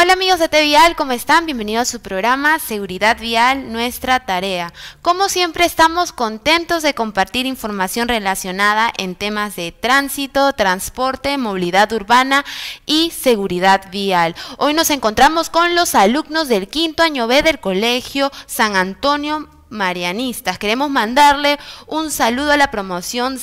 Hola amigos de TVial, ¿cómo están? Bienvenidos a su programa Seguridad Vial, nuestra tarea. Como siempre estamos contentos de compartir información relacionada en temas de tránsito, transporte, movilidad urbana y seguridad vial. Hoy nos encontramos con los alumnos del quinto año B del Colegio San Antonio Marianistas. Queremos mandarle un saludo a la promoción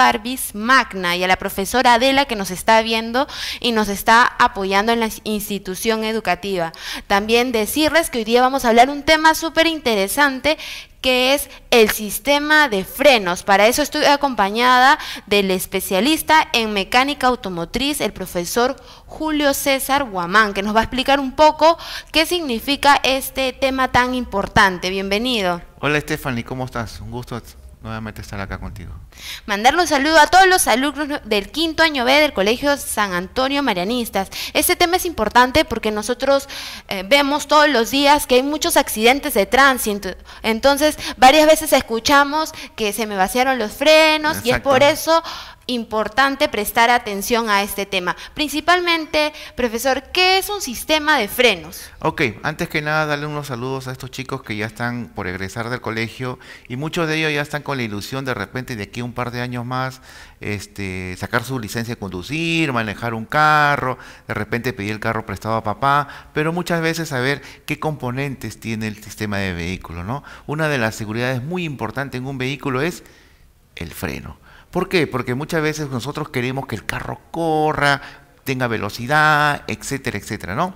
Parvis Magna y a la profesora Adela que nos está viendo y nos está apoyando en la institución educativa. También decirles que hoy día vamos a hablar un tema súper interesante que es el sistema de frenos. Para eso estoy acompañada del especialista en mecánica automotriz, el profesor Julio César Guamán, que nos va a explicar un poco qué significa este tema tan importante. Bienvenido. Hola Stephanie, ¿cómo estás? Un gusto nuevamente estar acá contigo. Mandarle un saludo a todos los alumnos del quinto año B del Colegio San Antonio Marianistas. Este tema es importante porque nosotros eh, vemos todos los días que hay muchos accidentes de tránsito. Entonces, varias veces escuchamos que se me vaciaron los frenos y es por eso importante prestar atención a este tema. Principalmente, profesor, ¿qué es un sistema de frenos? Ok, antes que nada, darle unos saludos a estos chicos que ya están por egresar del colegio y muchos de ellos ya están con la ilusión de repente de que un un par de años más, este, sacar su licencia de conducir, manejar un carro, de repente pedir el carro prestado a papá, pero muchas veces saber qué componentes tiene el sistema de vehículo. ¿no? Una de las seguridades muy importantes en un vehículo es el freno. ¿Por qué? Porque muchas veces nosotros queremos que el carro corra, tenga velocidad, etcétera, etcétera, ¿no?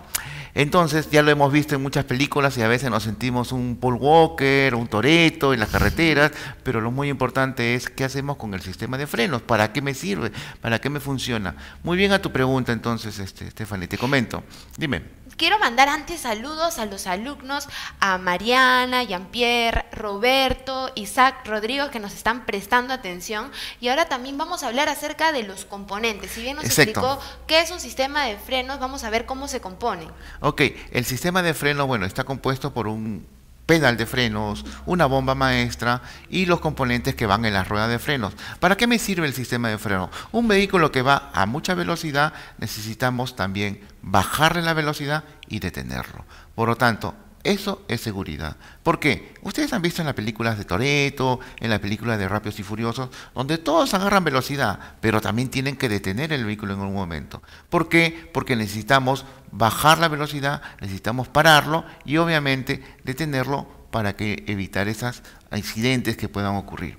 Entonces, ya lo hemos visto en muchas películas y a veces nos sentimos un Paul Walker, un Toreto en las carreteras, pero lo muy importante es qué hacemos con el sistema de frenos, para qué me sirve, para qué me funciona. Muy bien a tu pregunta entonces, este, Stephanie, te comento. Dime. Quiero mandar antes saludos a los alumnos, a Mariana, Jean-Pierre, Roberto, Isaac, Rodrigo, que nos están prestando atención. Y ahora también vamos a hablar acerca de los componentes. Si bien nos explicó qué es un sistema de frenos, vamos a ver cómo se compone. Ok, el sistema de freno, bueno, está compuesto por un pedal de frenos, una bomba maestra y los componentes que van en la ruedas de frenos. ¿Para qué me sirve el sistema de freno? Un vehículo que va a mucha velocidad necesitamos también bajarle la velocidad y detenerlo. Por lo tanto, eso es seguridad. ¿Por qué? Ustedes han visto en las películas de Toreto, en las películas de Rápidos y Furiosos, donde todos agarran velocidad, pero también tienen que detener el vehículo en un momento. ¿Por qué? Porque necesitamos bajar la velocidad, necesitamos pararlo y obviamente detenerlo para que evitar esos accidentes que puedan ocurrir.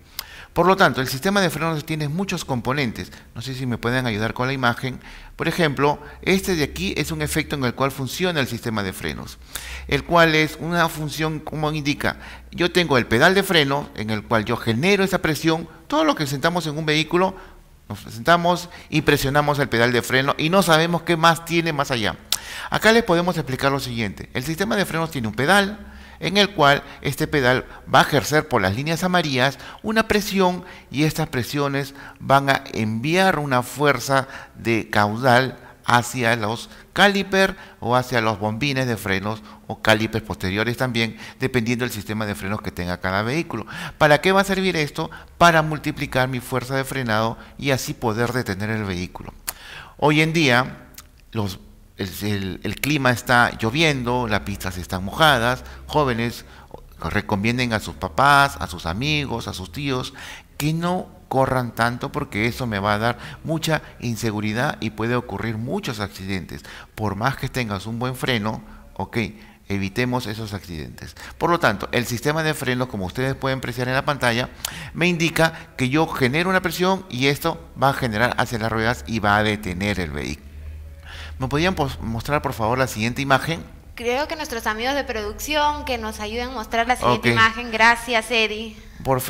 Por lo tanto, el sistema de frenos tiene muchos componentes. No sé si me pueden ayudar con la imagen. Por ejemplo, este de aquí es un efecto en el cual funciona el sistema de frenos, el cual es una función, como indica, yo tengo el pedal de freno en el cual yo genero esa presión. Todo lo que sentamos en un vehículo, nos sentamos y presionamos el pedal de freno y no sabemos qué más tiene más allá. Acá les podemos explicar lo siguiente. El sistema de frenos tiene un pedal, en el cual este pedal va a ejercer por las líneas amarillas una presión y estas presiones van a enviar una fuerza de caudal hacia los caliper o hacia los bombines de frenos o calipers posteriores también, dependiendo del sistema de frenos que tenga cada vehículo. ¿Para qué va a servir esto? Para multiplicar mi fuerza de frenado y así poder detener el vehículo. Hoy en día los el, clima está lloviendo, las pistas están mojadas, jóvenes recomienden a sus papás, a sus amigos, a sus tíos, que no corran tanto porque eso me va a dar mucha inseguridad y puede ocurrir muchos accidentes. Por más que tengas un buen freno, ok, evitemos esos accidentes. Por lo tanto, el sistema de freno, como ustedes pueden apreciar en la pantalla, me indica que yo genero una presión y esto va a generar hacia las ruedas y va a detener el vehículo. ¿Me podían pues, mostrar, por favor, la siguiente imagen? Creo que nuestros amigos de producción que nos ayuden a mostrar la siguiente imagen. Gracias, Eddie. Por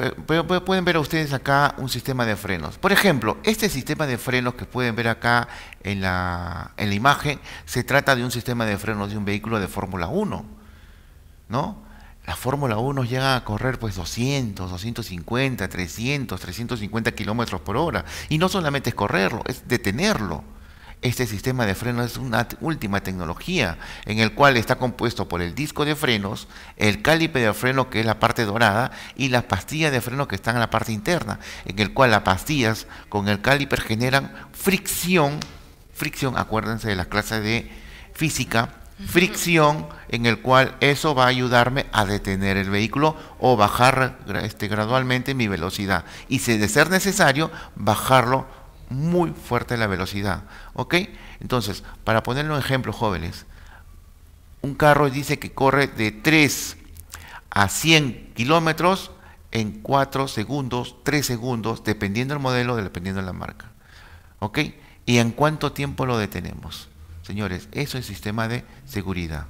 pueden ver ustedes acá un sistema de frenos. Por ejemplo, este sistema de frenos que pueden ver acá en la, imagen, se trata de un sistema de frenos de un vehículo de Fórmula 1. ¿No? La Fórmula 1 llega a correr pues 200, 250, 300, 350 kilómetros por hora. Y no solamente es correrlo, es detenerlo. Este sistema de frenos es una última tecnología en el cual está compuesto por el disco de frenos, el caliper de freno que es la parte dorada y las pastillas de freno que están en la parte interna, en el cual las pastillas con el caliper generan fricción, fricción, acuérdense de las clases de física, fricción en el cual eso va a ayudarme a detener el vehículo o bajar este, gradualmente mi velocidad y si de ser necesario bajarlo muy fuerte la velocidad. ¿Ok? Entonces, para ponerlo un ejemplo, jóvenes, un carro dice que corre de 3 a 100 kilómetros en 4 segundos, 3 segundos, dependiendo del modelo, dependiendo de la marca. ¿Ok? ¿Y en cuánto tiempo lo detenemos? Señores, eso es sistema de seguridad.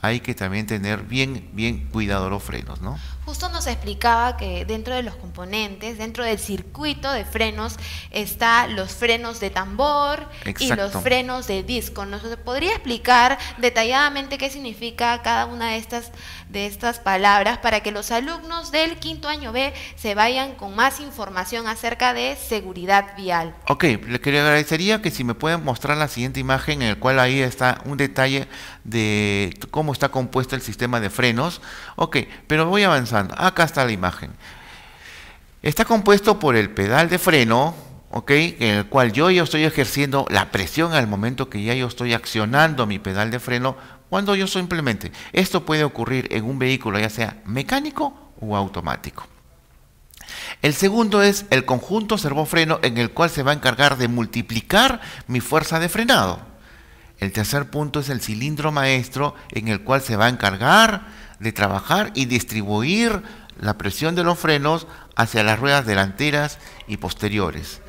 Hay que también tener bien, bien cuidado los frenos, ¿no? justo nos explicaba que dentro de los componentes, dentro del circuito de frenos, está los frenos de tambor y los frenos de disco. ¿Nos podría explicar detalladamente qué significa cada una de estas, de estas palabras para que los alumnos del quinto año B se vayan con más información acerca de seguridad vial? Ok, le agradecería que si me pueden mostrar la siguiente imagen en la cual ahí está un detalle de cómo está compuesto el sistema de frenos. Ok, pero voy a avanzar. Acá está la imagen. Está compuesto por el pedal de freno, En el cual yo ya estoy ejerciendo la presión al momento que ya yo estoy accionando mi pedal de freno cuando yo simplemente. Esto puede ocurrir en un vehículo ya sea mecánico o automático. El segundo es el conjunto servofreno en el cual se va a encargar de multiplicar mi fuerza de frenado. El tercer punto es el cilindro maestro en el cual se va a encargar de trabajar y distribuir la presión de los frenos hacia las ruedas delanteras y posteriores.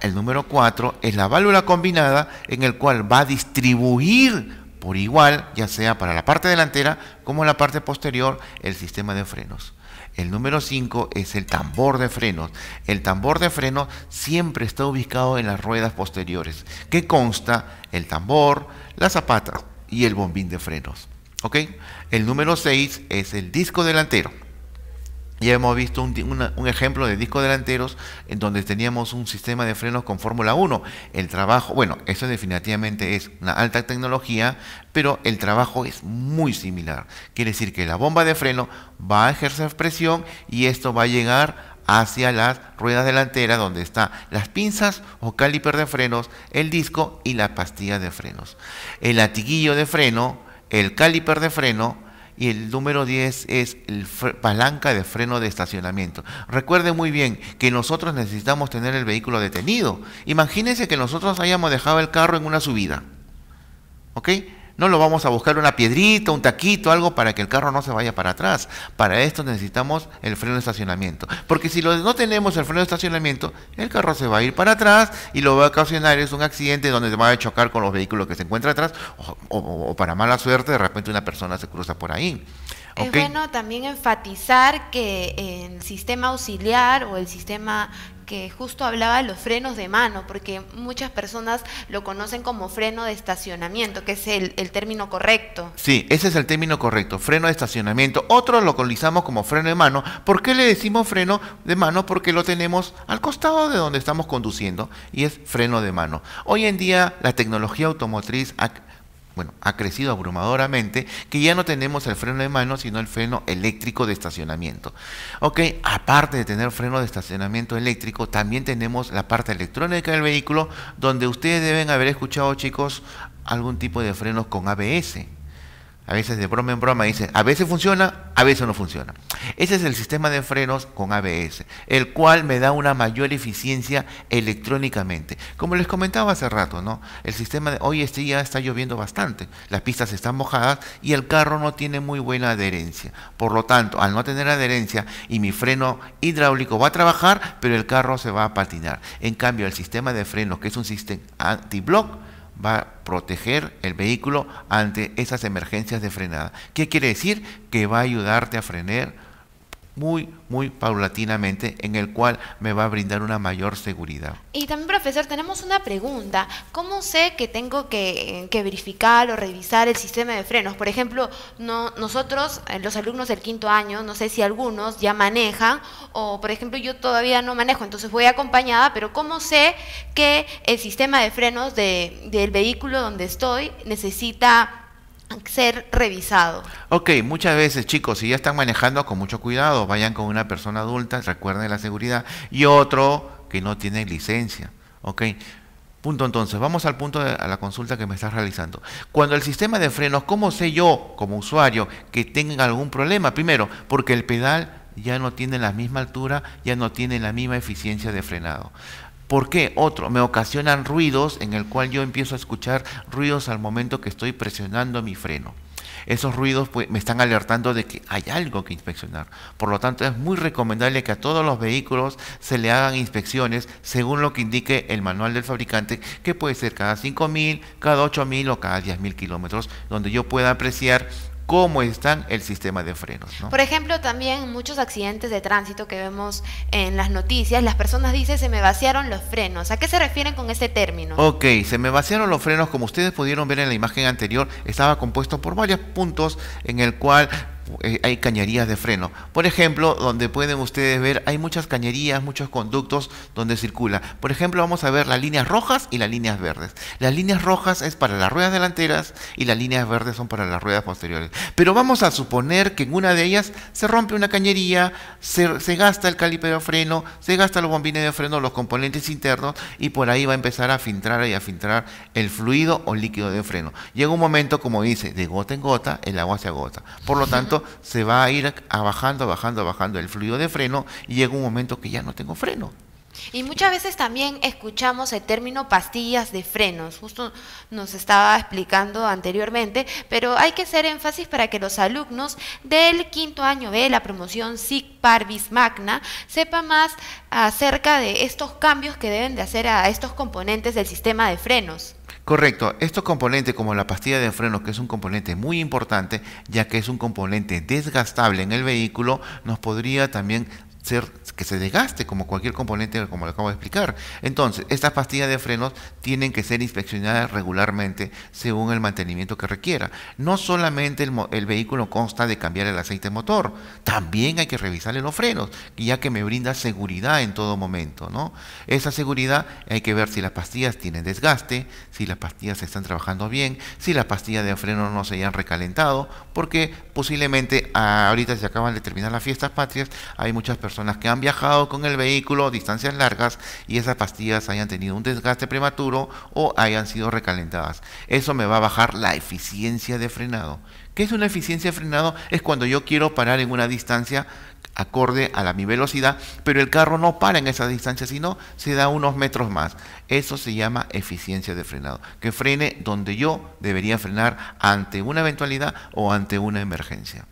el número 4 es la válvula combinada en el cual va a distribuir por igual, ya sea para la parte delantera como la parte posterior, el sistema de frenos. El número 5 es el tambor de frenos. El tambor de frenos siempre está ubicado en las ruedas posteriores, que consta el tambor, las zapatas y el bombín de frenos. ¿Ok? El número 6 es el disco delantero. Ya hemos visto un, ejemplo de discos delanteros en donde teníamos un sistema de frenos con Fórmula 1. El trabajo, bueno, eso definitivamente es una alta tecnología, pero el trabajo es muy similar. Quiere decir que la bomba de freno va a ejercer presión y esto va a llegar hacia las ruedas delanteras donde están las pinzas o caliper de frenos, el disco y la pastilla de frenos. El latiguillo de freno el caliper de freno y el número 10 es el palanca de freno de estacionamiento. Recuerde muy bien que nosotros necesitamos tener el vehículo detenido. Imagínense que nosotros hayamos dejado el carro en una subida. ¿Ok? No lo vamos a buscar una piedrita, un taquito, algo para que el carro no se vaya para atrás. Para esto necesitamos el freno de estacionamiento. Porque si no tenemos el freno de estacionamiento, el carro se va a ir para atrás y lo va a ocasionar es un accidente donde se va a chocar con los vehículos que se encuentran atrás o, para mala suerte de repente una persona se cruza por ahí. Es bueno también enfatizar que el sistema auxiliar o el sistema justo hablaba de los frenos de mano, porque muchas personas lo conocen como freno de estacionamiento, que es el, término correcto. Sí, ese es el término correcto, freno de estacionamiento. Otros lo colizamos como freno de mano. ¿Por qué le decimos freno de mano? Porque lo tenemos al costado de donde estamos conduciendo y es freno de mano. Hoy en día la tecnología automotriz bueno, ha crecido abrumadoramente, que ya no tenemos el freno de mano, sino el freno eléctrico de estacionamiento. Ok, aparte de tener freno de estacionamiento eléctrico, también tenemos la parte electrónica del vehículo, donde ustedes deben haber escuchado, chicos, algún tipo de frenos con ABS a veces de broma en broma dice, a veces funciona, a veces no funciona. Ese es el sistema de frenos con ABS, el cual me da una mayor eficiencia electrónicamente. Como les comentaba hace rato, ¿no? El sistema de hoy este día está lloviendo bastante, las pistas están mojadas y el carro no tiene muy buena adherencia. Por lo tanto, al no tener adherencia y mi freno hidráulico va a trabajar, pero el carro se va a patinar. En cambio, el sistema de frenos, que es un sistema anti-block, va a proteger el vehículo ante esas emergencias de frenada. ¿Qué quiere decir? Que va a ayudarte a frenar muy, muy paulatinamente, en el cual me va a brindar una mayor seguridad. Y también, profesor, tenemos una pregunta. ¿Cómo sé que tengo que, verificar o revisar el sistema de frenos? Por ejemplo, no, nosotros, eh, los alumnos del quinto año, no sé si algunos ya manejan, o por ejemplo, yo todavía no manejo, entonces voy acompañada, pero ¿cómo sé que el sistema de frenos de, del vehículo donde estoy necesita ser revisado. Ok, muchas veces chicos, si ya están manejando con mucho cuidado, vayan con una persona adulta, recuerden la seguridad, y otro que no tiene licencia. Ok, punto entonces, vamos al punto de a la consulta que me estás realizando. Cuando el sistema de frenos, ¿cómo sé yo como usuario que tenga algún problema? Primero, porque el pedal ya no tiene la misma altura, ya no tiene la misma eficiencia de frenado. ¿Por qué? Otro, me ocasionan ruidos en el cual yo empiezo a escuchar ruidos al momento que estoy presionando mi freno. Esos ruidos pues, me están alertando de que hay algo que inspeccionar. Por lo tanto, es muy recomendable que a todos los vehículos se le hagan inspecciones según lo que indique el manual del fabricante, que puede ser cada 5.000, cada 8.000 o cada 10.000 kilómetros, donde yo pueda apreciar cómo están el sistema de frenos. Por ejemplo, también muchos accidentes de tránsito que vemos en las noticias, las personas dicen se me vaciaron los frenos. ¿A qué se refieren con ese término? Ok, se me vaciaron los frenos, como ustedes pudieron ver en la imagen anterior, estaba compuesto por varios puntos en el cual eh, hay cañerías de freno. Por ejemplo, donde pueden ustedes ver, hay muchas cañerías, muchos conductos donde circula. Por ejemplo, vamos a ver las líneas rojas y las líneas verdes. Las líneas rojas es para las ruedas delanteras y las líneas verdes son para las ruedas posteriores. Pero vamos a suponer que en una de ellas se rompe una cañería, se, gasta el caliper de freno, se gasta los bombines de freno, los componentes internos y por ahí va a empezar a filtrar y a filtrar el fluido o líquido de freno. Llega un momento, como dice, de gota en gota, el agua se agota. Por lo tanto, se va a ir bajando, bajando, abajando el fluido de freno y llega un momento que ya no tengo freno. Y muchas veces también escuchamos el término pastillas de frenos, justo nos estaba explicando anteriormente, pero hay que hacer énfasis para que los alumnos del quinto año de la promoción SIC Parvis Magna sepan más acerca de estos cambios que deben de hacer a estos componentes del sistema de frenos. Correcto, estos componentes como la pastilla de freno, que es un componente muy importante, ya que es un componente desgastable en el vehículo, nos podría también que se desgaste como cualquier componente, como lo acabo de explicar. Entonces, estas pastillas de frenos tienen que ser inspeccionadas regularmente según el mantenimiento que requiera. No solamente el, vehículo consta de cambiar el aceite motor, también hay que revisarle los frenos, ya que me brinda seguridad en todo momento. ¿no? Esa seguridad hay que ver si las pastillas tienen desgaste, si las pastillas están trabajando bien, si las pastillas de freno no se hayan recalentado, porque posiblemente ah, ahorita se acaban de terminar las fiestas patrias, hay muchas personas personas que han viajado con el vehículo distancias largas y esas pastillas hayan tenido un desgaste prematuro o hayan sido recalentadas. Eso me va a bajar la eficiencia de frenado. ¿Qué es una eficiencia de frenado? Es cuando yo quiero parar en una distancia acorde a mi velocidad, pero el carro no para en esa distancia, sino se da unos metros más. Eso se llama eficiencia de frenado, que frene donde yo debería frenar ante una eventualidad o ante una emergencia.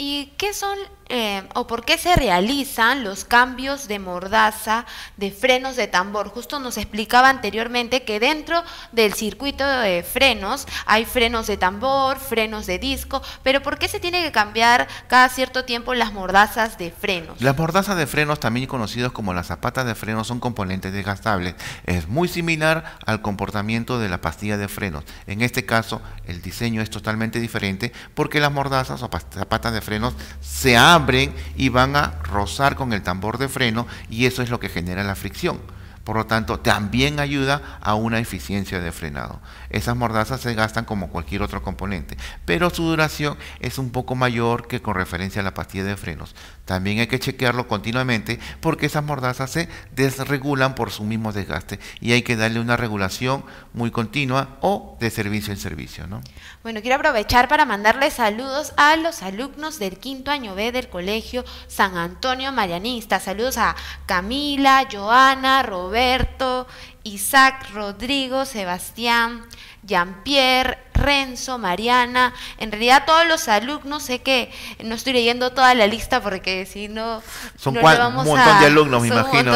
¿Y qué son eh, o por qué se realizan los cambios de mordaza de frenos de tambor? Justo nos explicaba anteriormente que dentro del circuito de frenos hay frenos de tambor, frenos de disco, pero ¿por qué se tiene que cambiar cada cierto tiempo las mordazas de frenos? Las mordazas de frenos, también conocidos como las zapatas de frenos, son componentes desgastables. Es muy similar al comportamiento de la pastilla de frenos. En este caso, el diseño es totalmente diferente porque las mordazas o zapatas de frenos frenos se abren y van a rozar con el tambor de freno y eso es lo que genera la fricción. Por lo tanto, también ayuda a una eficiencia de frenado. Esas mordazas se gastan como cualquier otro componente, pero su duración es un poco mayor que con referencia a la pastilla de frenos. También hay que chequearlo continuamente porque esas mordazas se desregulan por su mismo desgaste y hay que darle una regulación muy continua o de servicio en servicio. ¿no? Bueno, quiero aprovechar para mandarle saludos a los alumnos del quinto año B del Colegio San Antonio Marianista. Saludos a Camila, Joana, Roberto, Isaac, Rodrigo, Sebastián, Jean-Pierre, Renzo, Mariana, en realidad todos los alumnos, sé que no estoy leyendo toda la lista porque si no... Son un montón de alumnos, me imagino.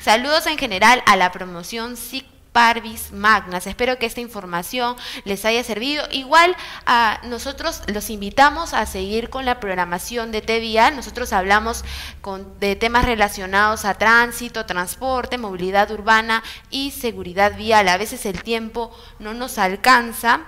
Saludos en general a la promoción SIC parvis magnas. Espero que esta información les haya servido. Igual a ah, nosotros los invitamos a seguir con la programación de TVA. Nosotros hablamos con, de temas relacionados a tránsito, transporte, movilidad urbana y seguridad vial. A veces el tiempo no nos alcanza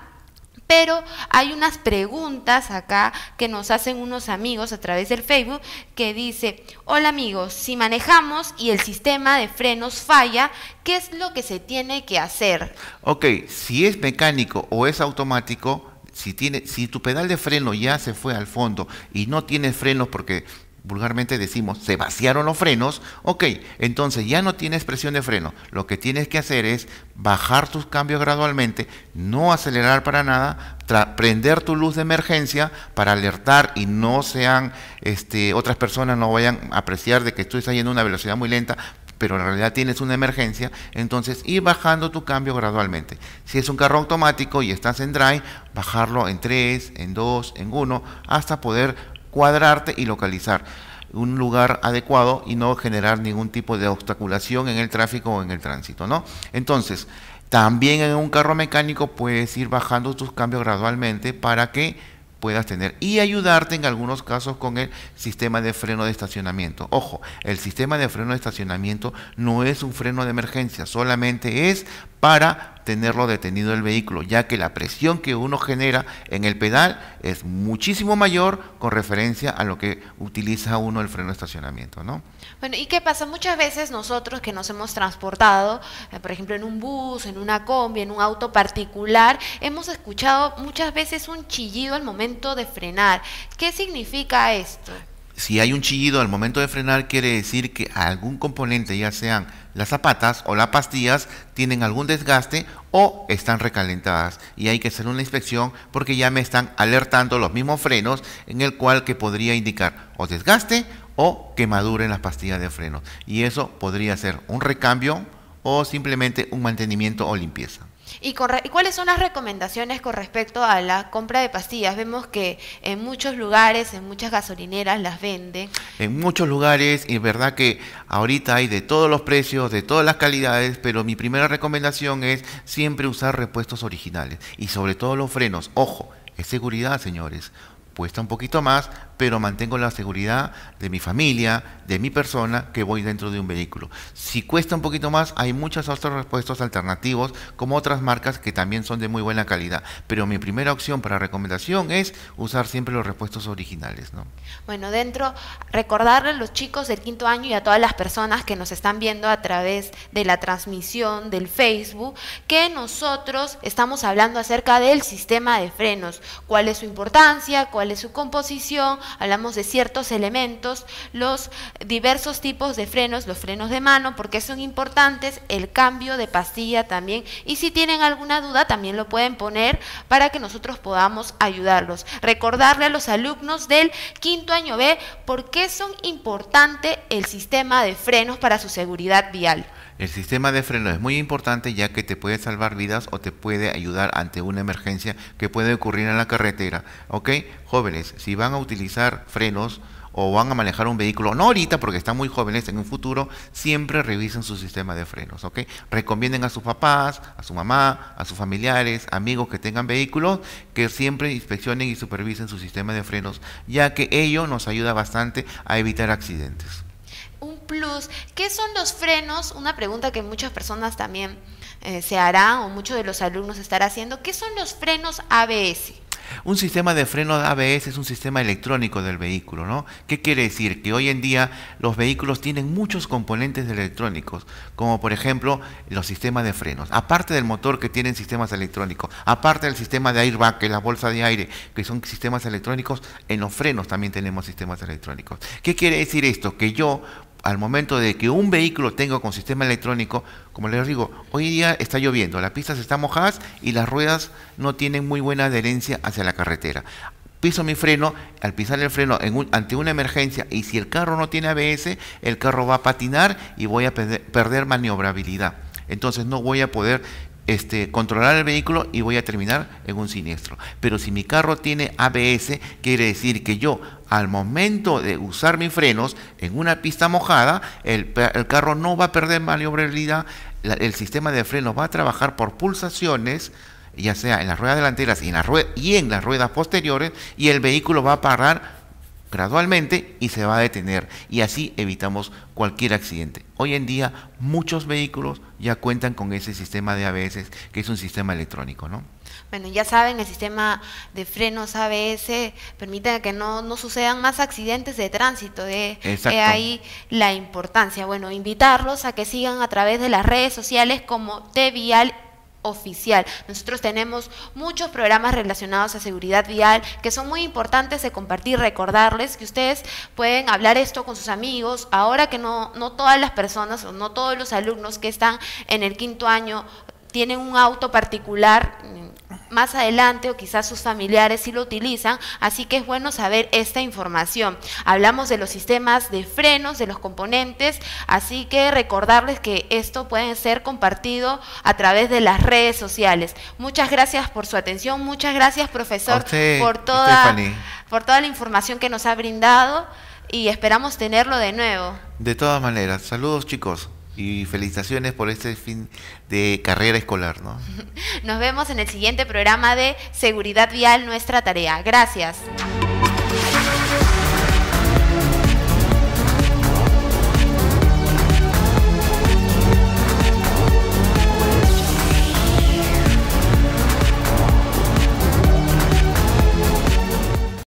pero hay unas preguntas acá que nos hacen unos amigos a través del Facebook que dice, hola amigos, si manejamos y el sistema de frenos falla, ¿qué es lo que se tiene que hacer? Ok, si es mecánico o es automático, si, si tu pedal de freno ya se fue al fondo y no tienes frenos porque vulgarmente decimos, se vaciaron los frenos, ok, entonces ya no tienes presión de freno. Lo que tienes que hacer es bajar tus cambios gradualmente, no acelerar para nada, prender tu luz de emergencia para alertar y no sean, este, otras personas no vayan a apreciar de que tú estás yendo a una velocidad muy lenta, pero en realidad tienes una emergencia, entonces ir bajando tu cambio gradualmente. Si es un carro automático y estás en drive, bajarlo en 3, en 2, en 1, hasta poder cuadrarte y localizar un lugar adecuado y no generar ningún tipo de obstaculación en el tráfico o en el tránsito, ¿no? Entonces, también en un carro mecánico puedes ir bajando tus cambios gradualmente para que puedas tener y ayudarte en algunos casos con el sistema de freno de estacionamiento. Ojo, el sistema de freno de estacionamiento no es un freno de emergencia, solamente es para tenerlo detenido el vehículo, ya que la presión que uno genera en el pedal es muchísimo mayor con referencia a lo que utiliza uno el freno de estacionamiento, ¿no? Bueno, ¿y qué pasa? Muchas veces nosotros que nos hemos transportado, eh, por ejemplo, en un bus, en una combi, en un auto particular, hemos escuchado muchas veces un chillido al momento de frenar. ¿Qué significa esto? Si hay un chillido al momento de frenar, quiere decir que algún componente, ya sean las zapatas o las pastillas, tienen algún desgaste o están recalentadas. Y hay que hacer una inspección porque ya me están alertando los mismos frenos en el cual que podría indicar o desgaste o quemadura en las pastillas de freno. Y eso podría ser un recambio o simplemente un mantenimiento o limpieza. ¿Y, cuáles son las recomendaciones con respecto a la compra de pastillas? Vemos que en muchos lugares, en muchas gasolineras las venden. En muchos lugares, es verdad que ahorita hay de todos los precios, de todas las calidades, pero mi primera recomendación es siempre usar repuestos originales y sobre todo los frenos. Ojo, es seguridad, señores. Cuesta un poquito más, pero mantengo la seguridad de mi familia, de mi persona, que voy dentro de un vehículo. Si cuesta un poquito más, hay muchos otros repuestos alternativos, como otras marcas que también son de muy buena calidad. Pero mi primera opción para recomendación es usar siempre los repuestos originales. ¿no? Bueno, dentro, recordarle a los chicos del quinto año y a todas las personas que nos están viendo a través de la transmisión del Facebook, que nosotros estamos hablando acerca del sistema de frenos, cuál es su importancia, cuál es su composición, hablamos de ciertos elementos, los diversos tipos de frenos, los frenos de mano, porque son importantes, el cambio de pastilla también. Y si tienen alguna duda, también lo pueden poner para que nosotros podamos ayudarlos. Recordarle a los alumnos del quinto año B por qué son importantes el sistema de frenos para su seguridad vial. El sistema de freno es muy importante ya que te puede salvar vidas o te puede ayudar ante una emergencia que puede ocurrir en la carretera. ¿Ok? Jóvenes, si van a utilizar frenos o van a manejar un vehículo, no ahorita porque están muy jóvenes, en un futuro, siempre revisen su sistema de frenos. ¿Ok? Recomienden a sus papás, a su mamá, a sus familiares, amigos que tengan vehículos, que siempre inspeccionen y supervisen su sistema de frenos, ya que ello nos ayuda bastante a evitar accidentes. Plus. ¿Qué son los frenos? Una pregunta que muchas personas también eh, se hará o muchos de los alumnos estarán haciendo. ¿Qué son los frenos ABS? Un sistema de frenos ABS es un sistema electrónico del vehículo, ¿no? ¿Qué quiere decir? Que hoy en día los vehículos tienen muchos componentes electrónicos, como por ejemplo los sistemas de frenos. Aparte del motor que tienen sistemas electrónicos, aparte del sistema de airbag, que es la bolsa de aire, que son sistemas electrónicos, en los frenos también tenemos sistemas electrónicos. ¿Qué quiere decir esto? Que yo al momento de que un vehículo tenga con sistema electrónico, como les digo, hoy día está lloviendo, las pistas están mojadas y las ruedas no tienen muy buena adherencia hacia la carretera. Piso mi freno, al pisar el freno en ante una emergencia y si el carro no tiene ABS, el carro va a patinar y voy a perder maniobrabilidad. Entonces no voy a poder este, controlar el vehículo y voy a terminar en un siniestro. Pero si mi carro tiene ABS, quiere decir que yo al momento de usar mis frenos en una pista mojada, el, carro no va a perder maniobrabilidad, el sistema de frenos va a trabajar por pulsaciones ya sea en las ruedas delanteras y en las ruedas posteriores, y el vehículo va a parar gradualmente y se va a detener y así evitamos cualquier accidente. Hoy en día muchos vehículos ya cuentan con ese sistema de ABS que es un sistema electrónico, ¿no? Bueno, ya saben, el sistema de frenos ABS permite que no, sucedan más accidentes de tránsito, de, ahí la importancia. Bueno, invitarlos a que sigan a través de las redes sociales como TVial oficial. Nosotros tenemos muchos programas relacionados a seguridad vial que son muy importantes de compartir, recordarles que ustedes pueden hablar esto con sus amigos, ahora que no, no todas las personas o no todos los alumnos que están en el quinto año tienen un auto particular mm, más adelante o quizás sus familiares sí lo utilizan, así que es bueno saber esta información. Hablamos de los sistemas de frenos, de los componentes, así que recordarles que esto puede ser compartido a través de las redes sociales. Muchas gracias por su atención, muchas gracias profesor por, toda, por toda la información que nos ha brindado y esperamos tenerlo de nuevo. De todas maneras, saludos chicos. Y felicitaciones por este fin de carrera escolar, ¿no? Nos vemos en el siguiente programa de Seguridad Vial, nuestra tarea. Gracias.